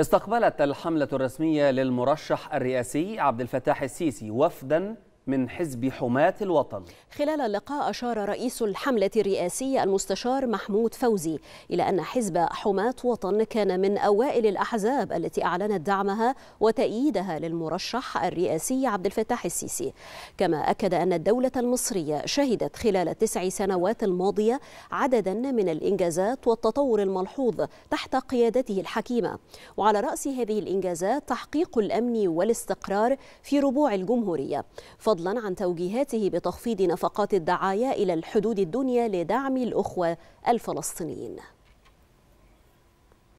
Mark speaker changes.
Speaker 1: استقبلت الحملة الرسمية للمرشح الرئاسي عبد الفتاح السيسي وفدا من حزب حماة الوطن
Speaker 2: خلال اللقاء أشار رئيس الحملة الرئاسية المستشار محمود فوزي إلى أن حزب حماة وطن كان من أوائل الأحزاب التي أعلنت دعمها وتأييدها للمرشح الرئاسي عبد الفتاح السيسي كما أكد أن الدولة المصرية شهدت خلال التسع سنوات الماضية عددا من الإنجازات والتطور الملحوظ تحت قيادته الحكيمة وعلى رأس هذه الإنجازات تحقيق الأمن والاستقرار في ربوع الجمهورية فضل فضلا عن توجيهاته بتخفيض نفقات الدعاية إلى الحدود الدنيا لدعم الأخوة الفلسطينيين